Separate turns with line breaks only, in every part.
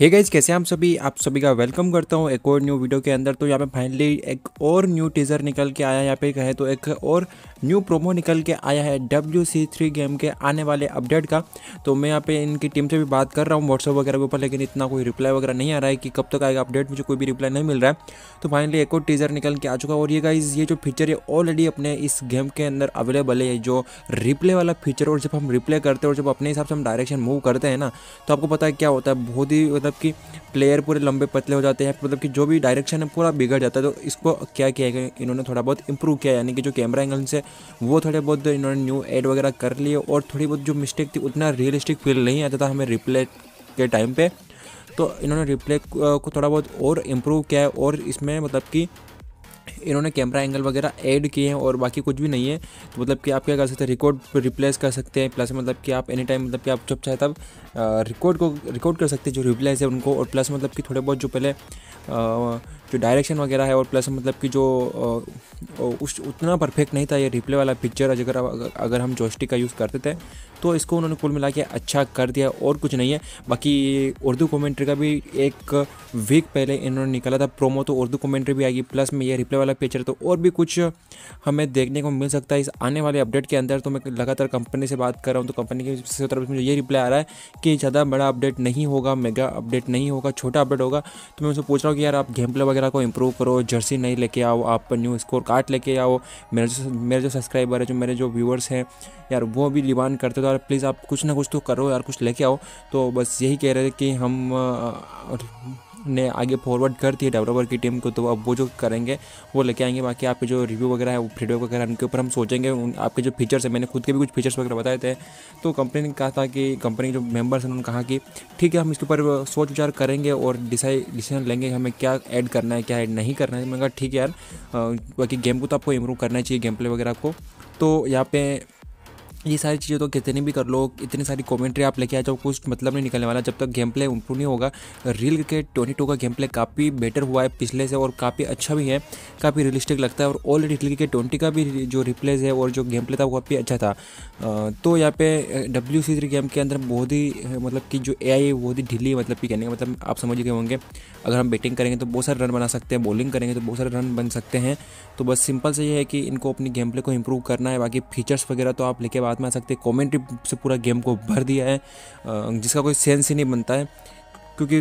hey guys कैसे आप सभी आप सभी का वेलकम करता हूँ एक और न्यू वीडियो के अंदर तो यहाँ पे फाइनली एक और न्यू टीज़र निकल के आया यहाँ पे कहे तो एक और न्यू प्रोमो निकल के आया है डब्ल्यू सी थ्री गेम के आने वाले अपडेट का तो मैं यहाँ पे इनकी टीम से भी बात कर रहा हूँ व्हाट्सअप वगैरह के ऊपर लेकिन इतना कोई रिप्लाई वगैरह नहीं आ रहा है कि कब तक आएगा अपडेट मुझे कोई भी रिप्लाई नहीं मिल रहा है तो फाइनली एक और टीज़र निकल के आ चुका और ये गाइज ये जो फीचर है ऑलरेडी अपने इस गेम के अंदर अवेलेबल है जो रिप्ले वाला फीचर और जब हम रिप्ले करते हैं और जब अपने हिसाब से हम डायरेक्शन मूव करते हैं ना तो आपको पता है क्या होता है बहुत ही मतलब मतलब कि प्लेयर पूरे लंबे पतले हो जाते हैं मतलब कि जो भी डायरेक्शन है पूरा बिगड़ जाता है तो इसको क्या किया गया इन्होंने थोड़ा बहुत इंप्रूव किया यानी कि जो कैमरा एंगल्स है वो थोड़े बहुत इन्होंने न्यू एड वगैरह कर लिए और थोड़ी बहुत जो मिस्टेक थी उतना रियलिस्टिक फील नहीं आता था हमें रिप्ले के टाइम पर तो इन्होंने रिप्ले को थोड़ा बहुत और इम्प्रूव किया है और इसमें मतलब कि इन्होंने कैमरा एंगल वगैरह ऐड किए हैं और बाकी कुछ भी नहीं है तो मतलब कि आप क्या कर सकते हैं रिकॉर्ड रिप्लेस कर सकते हैं प्लस मतलब कि आप एनी टाइम मतलब कि आप जब चाहे तब रिकॉर्ड को रिकॉर्ड कर सकते हैं जो रिप्लेस है उनको और प्लस मतलब कि थोड़े बहुत जो पहले जो डायरेक्शन वगैरह है और प्लस मतलब कि जो उस उतना परफेक्ट नहीं था ये रिप्ले वाला पिक्चर अगर अगर हम जोस्टिक का यूज़ करते थे तो इसको उन्होंने कुल मिला के अच्छा कर दिया और कुछ नहीं है बाकी उर्दू कमेंट्री का भी एक वीक पहले इन्होंने निकाला था प्रोमो तो उर्दू कमेंट्री भी आएगी प्लस में ये रिप्लाई वाला फीचर तो और भी कुछ हमें देखने को मिल सकता है इस आने वाले अपडेट के अंदर तो मैं लगातार कंपनी से बात कर रहा हूँ तो कंपनी की तरफ मुझे ये रिप्लाई आ रहा है कि ज़्यादा बड़ा अपडेट नहीं होगा मेगा अपडेट नहीं होगा छोटा अपडेट होगा तो मैं उनसे पूछ रहा हूँ कि यार आप गेम प्ले वगैरह को इम्प्रूव करो जर्सी नहीं लेके आओ आप न्यू स्कोर कार्ड लेके आओ मेरे जो मेरे जो सब्सक्राइबर है जो मेरे जो व्यूअर्स हैं यार वो भी लिवान करते तो यार प्लीज़ आप कुछ ना कुछ तो करो यार कुछ लेके आओ तो बस यही कह रहे थे कि हम ने आगे फॉरवर्ड कर दिए डेवलपर की टीम को तो अब वो जो करेंगे वो लेके आएंगे बाकी आपके जो रिव्यू वगैरह है वो फीडबैक वगैरह उनके ऊपर हम सोचेंगे आपके जो फीचर्स हैं मैंने खुद के भी कुछ फीचर्स वगैरह बताए थे तो कंपनी ने कहा था कि कंपनी के जो मेम्बर्स हैं उन्होंने कहा कि ठीक है हम इसके ऊपर सोच विचार करेंगे और डिसाइड डिसीजन लेंगे हमें क्या ऐड करना है क्या ऐड नहीं करना है मैंने कहा ठीक है यार बाकी गेम को तो आपको इम्प्रूव करना चाहिए गेम प्ले वगैरह आपको तो यहाँ पे ये सारी चीज़ें तो कितनी भी कर लो इतनी सारी कमेंट्री आप लेके आ जाओ कुछ मतलब नहीं निकलने वाला जब तक गेम प्ले इम्प्रूव नहीं होगा रियल क्रिकेट ट्वेंटी टू का गेम प्ले काफ़ी बेटर हुआ है पिछले से और काफ़ी अच्छा भी है काफ़ी रियलिस्टिक लगता है और ऑलरेडी रियल क्रिकेट ट्वेंटी का भी जो रिप्लेस है और जो गेम प्ले था वो काफ़ी अच्छा था तो यहाँ पे डब्ल्यू सी थ्री गेम के अंदर बहुत ही मतलब कि जो ए आई है बहुत ही ढीली मतलब कि कहने का मतलब आप समझ गए होंगे अगर हम बैटिंग करेंगे तो बहुत सारे रन बना सकते हैं बॉलिंग करेंगे तो बहुत सारे रन बन सकते हैं तो बस सिंपल से ये है कि इनको अपनी गेम प्ले को इम्प्रूव करना है बाकी फीचर्स वगैरह तो आप लेके बात बात में आ सकते हैं कॉमेंट्री से पूरा गेम को भर दिया है जिसका कोई सेंस ही नहीं बनता है क्योंकि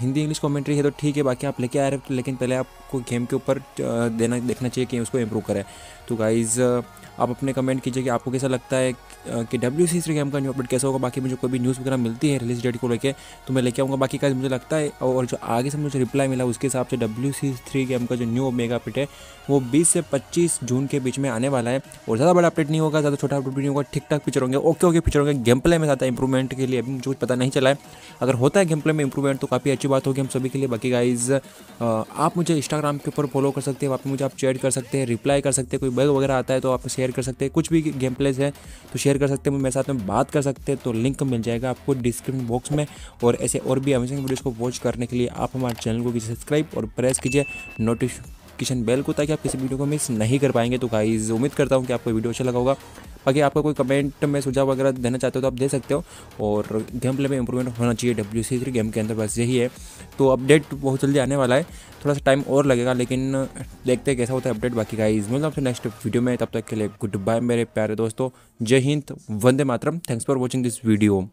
हिंदी इंग्लिश कॉमेंट्री है तो ठीक है बाकी आप लेके आ रहे हो तो लेकिन पहले आपको गेम के ऊपर देना देखना चाहिए कि उसको इम्प्रूव करें तो गाइज़ आप अपने कमेंट कीजिए कि आपको कैसा लगता है कि डब्ल्यू सी गेम का न्यू अपडेट कैसा होगा बाकी मुझे कोई भी न्यूज़ वगैरह मिलती है रिलीज डेट को लेके तो मैं लेके आऊँगा बाकी का मुझे लगता है और जो आगे से मुझे रिप्लाई मिला उसके हिसाब से डब्ल्यू सी थ्री गेम का जो न्यू मेगा अपडेट है वो बीस से पच्चीस जून के बीच में आने वाला है और ज़्यादा बड़ा अपडेट नहीं होगा ज़्यादा छोटा अपडेट नहीं होगा ठीक ठाक पिक्चर होंगे ओके ओके पिक्चर होंगे गेम प्ले में ज़्यादा इंप्रूवमेंट के लिए अभी मुझे कुछ पता नहीं चला है अगर होता है गेम प्ले इंस्टाग्राम में इंप्रूवमेंट तो काफ़ी अच्छी बात होगी हम सभी के लिए बाकी गाइज आप मुझे इंस्टाग्राम के ऊपर फॉलो कर सकते हैं वहाँ पर मुझे आप चैट कर सकते हैं रिप्लाई कर सकते हैं कोई बग वगैरह आता है तो आप शेयर कर सकते हैं कुछ भी गेम प्लेस है तो शेयर कर सकते हैं मेरे साथ में बात कर सकते हैं तो लिंक मिल जाएगा आपको डिस्क्रिप्शन बॉक्स में और ऐसे और भी अमेजिंग वीडियोज़ को वॉच करने के लिए आप हमारे चैनल को भी सब्सक्राइब और प्रेस कीजिए नोटिफिकेशन नोटिफिकेशन बेल को ताकि आप किसी वीडियो को मिस नहीं कर पाएंगे तो गाइज उम्मीद करता हूँ कि आपको वीडियो अच्छा लगा होगा बाकी आपका कोई कमेंट में सुझाव वगैरह देना चाहते हो तो आप दे सकते हो और गेम प्ले में इंप्रूवमेंट होना चाहिए डब्ल्यू सी गेम के अंदर बस यही है तो अपडेट बहुत जल्दी आने वाला है थोड़ा सा टाइम और लगेगा लेकिन देखते हैं कैसा होता है अपडेट बाकी गाइज मिलता आपसे नेक्स्ट वीडियो में तब तक के लिए गुड बाय मेरे प्यारे दोस्तों जय हिंद वंदे मातरम thanks for watching this video